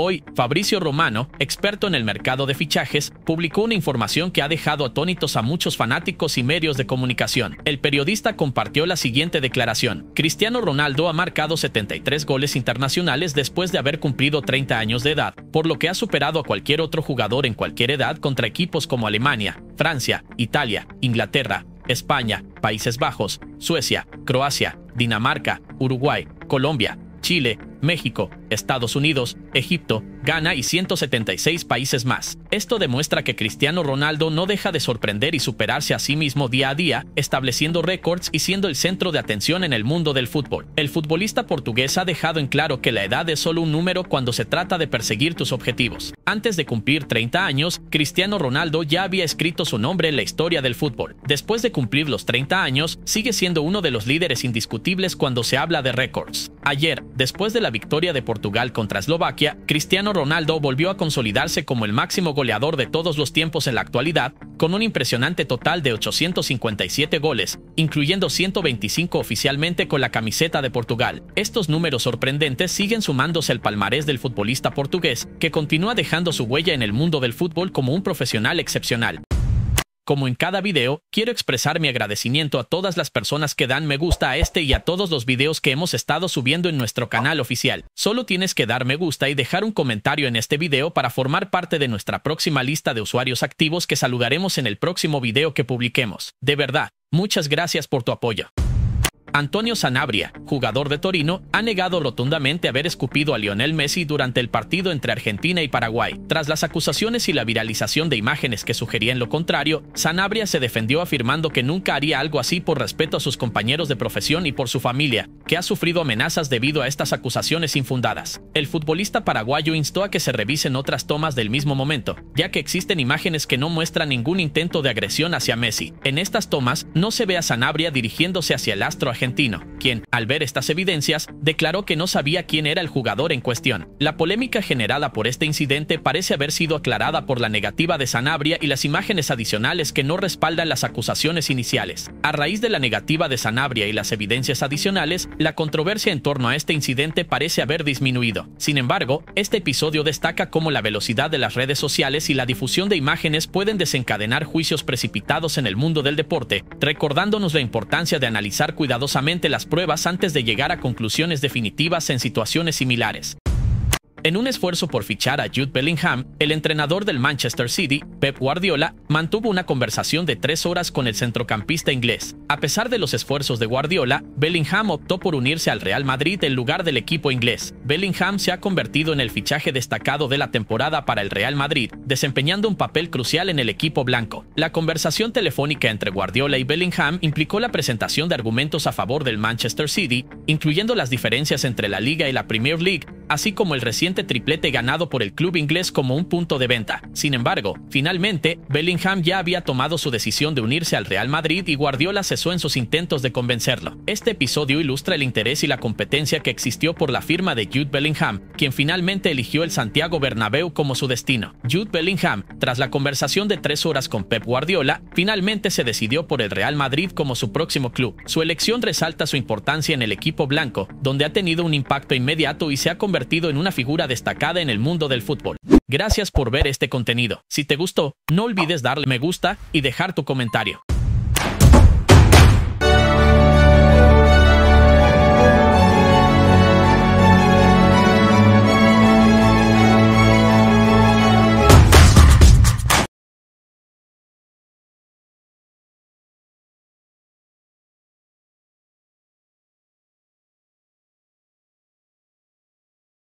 Hoy, Fabricio Romano, experto en el mercado de fichajes, publicó una información que ha dejado atónitos a muchos fanáticos y medios de comunicación. El periodista compartió la siguiente declaración. Cristiano Ronaldo ha marcado 73 goles internacionales después de haber cumplido 30 años de edad, por lo que ha superado a cualquier otro jugador en cualquier edad contra equipos como Alemania, Francia, Italia, Inglaterra, España, Países Bajos, Suecia, Croacia, Dinamarca, Uruguay, Colombia, Chile, México, Estados Unidos, Egipto, Ghana y 176 países más. Esto demuestra que Cristiano Ronaldo no deja de sorprender y superarse a sí mismo día a día, estableciendo récords y siendo el centro de atención en el mundo del fútbol. El futbolista portugués ha dejado en claro que la edad es solo un número cuando se trata de perseguir tus objetivos. Antes de cumplir 30 años, Cristiano Ronaldo ya había escrito su nombre en la historia del fútbol. Después de cumplir los 30 años, sigue siendo uno de los líderes indiscutibles cuando se habla de récords. Ayer, después de la victoria de Portugal, Portugal contra Eslovaquia, Cristiano Ronaldo volvió a consolidarse como el máximo goleador de todos los tiempos en la actualidad, con un impresionante total de 857 goles, incluyendo 125 oficialmente con la camiseta de Portugal. Estos números sorprendentes siguen sumándose al palmarés del futbolista portugués, que continúa dejando su huella en el mundo del fútbol como un profesional excepcional. Como en cada video, quiero expresar mi agradecimiento a todas las personas que dan me gusta a este y a todos los videos que hemos estado subiendo en nuestro canal oficial. Solo tienes que dar me gusta y dejar un comentario en este video para formar parte de nuestra próxima lista de usuarios activos que saludaremos en el próximo video que publiquemos. De verdad, muchas gracias por tu apoyo. Antonio Sanabria, jugador de Torino, ha negado rotundamente haber escupido a Lionel Messi durante el partido entre Argentina y Paraguay. Tras las acusaciones y la viralización de imágenes que sugerían lo contrario, Sanabria se defendió afirmando que nunca haría algo así por respeto a sus compañeros de profesión y por su familia, que ha sufrido amenazas debido a estas acusaciones infundadas. El futbolista paraguayo instó a que se revisen otras tomas del mismo momento, ya que existen imágenes que no muestran ningún intento de agresión hacia Messi. En estas tomas, no se ve a Sanabria dirigiéndose hacia el astro argentino, quien, al ver estas evidencias, declaró que no sabía quién era el jugador en cuestión. La polémica generada por este incidente parece haber sido aclarada por la negativa de Sanabria y las imágenes adicionales que no respaldan las acusaciones iniciales. A raíz de la negativa de Sanabria y las evidencias adicionales, la controversia en torno a este incidente parece haber disminuido. Sin embargo, este episodio destaca cómo la velocidad de las redes sociales y la difusión de imágenes pueden desencadenar juicios precipitados en el mundo del deporte, recordándonos la importancia de analizar cuidadosamente las pruebas antes de llegar a conclusiones definitivas en situaciones similares. En un esfuerzo por fichar a Jude Bellingham, el entrenador del Manchester City, Pep Guardiola, mantuvo una conversación de tres horas con el centrocampista inglés. A pesar de los esfuerzos de Guardiola, Bellingham optó por unirse al Real Madrid en lugar del equipo inglés. Bellingham se ha convertido en el fichaje destacado de la temporada para el Real Madrid, desempeñando un papel crucial en el equipo blanco. La conversación telefónica entre Guardiola y Bellingham implicó la presentación de argumentos a favor del Manchester City, incluyendo las diferencias entre la liga y la Premier League, así como el reciente triplete ganado por el club inglés como un punto de venta. Sin embargo, finalmente, Bellingham ya había tomado su decisión de unirse al Real Madrid y Guardiola cesó en sus intentos de convencerlo. Este episodio ilustra el interés y la competencia que existió por la firma de Jude Bellingham, quien finalmente eligió el Santiago Bernabéu como su destino. Jude Bellingham, tras la conversación de tres horas con Pep Guardiola, finalmente se decidió por el Real Madrid como su próximo club. Su elección resalta su importancia en el equipo blanco, donde ha tenido un impacto inmediato y se ha convertido en una figura destacada en el mundo del fútbol. Gracias por ver este contenido. Si te gustó, no olvides darle me gusta y dejar tu comentario.